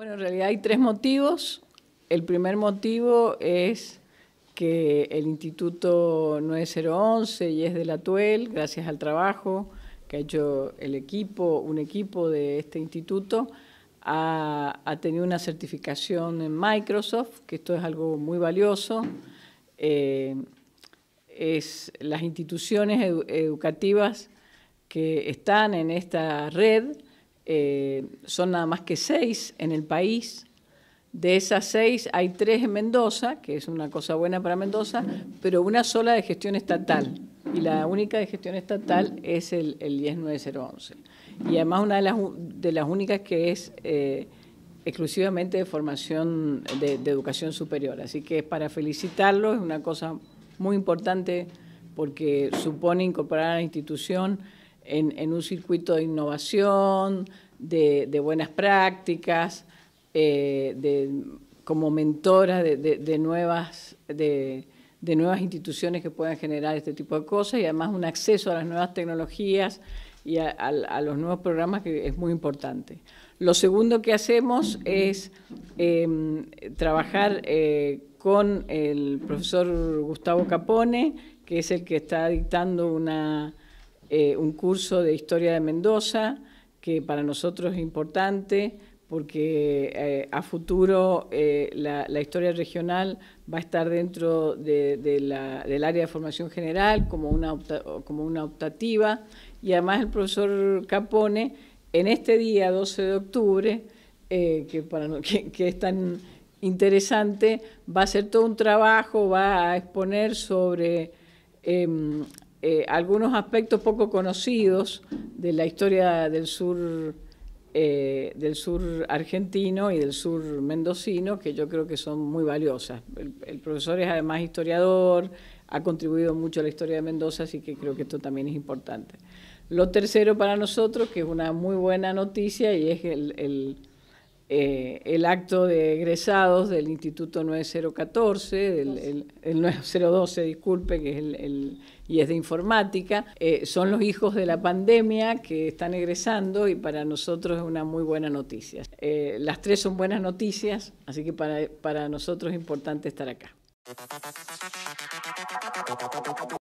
Bueno, en realidad hay tres motivos. El primer motivo es que el Instituto 9011 y es de la TUEL, gracias al trabajo que ha hecho el equipo, un equipo de este instituto, ha, tenido una certificación en Microsoft, que esto es algo muy valioso. Eh, es las instituciones educativas que están en esta red eh, son nada más que seis en el país. De esas seis hay tres en Mendoza, que es una cosa buena para Mendoza, pero una sola de gestión estatal. Y la única de gestión estatal es el, 109011, Y además una de las, de las únicas que es eh, exclusivamente de formación de, de, educación superior. Así que es para felicitarlo, es una cosa muy importante porque supone incorporar a la institución en, un circuito de innovación, de, buenas prácticas, eh, como mentora de, nuevas, de, nuevas instituciones que puedan generar este tipo de cosas y además un acceso a las nuevas tecnologías y a, los nuevos programas que es muy importante. Lo segundo que hacemos es em, trabajar eh, con el profesor Gustavo Capone, que es el que está dictando una eh, un curso de historia de Mendoza, que para nosotros es importante porque eh, a futuro eh, la, historia regional va a estar dentro del área de formación general como una, como una optativa. Y además el profesor Capone, en este día, 12 de octubre, que, para, que, es tan interesante, va a hacer todo un trabajo, va a exponer sobre em, eh, algunos aspectos poco conocidos de la historia del sur, eh, del sur argentino y del sur mendocino, que yo creo que son muy valiosas. El, profesor es además historiador, ha contribuido mucho a la historia de Mendoza, así que creo que esto también es importante. Lo tercero para nosotros, que es una muy buena noticia, y es el eh, el acto de egresados del Instituto 9014, el, 9012, disculpe, que es el, y es de informática. Eh, son los hijos de la pandemia que están egresando y para nosotros es una muy buena noticia. Eh, las tres son buenas noticias, así que para, para nosotros es importante estar acá.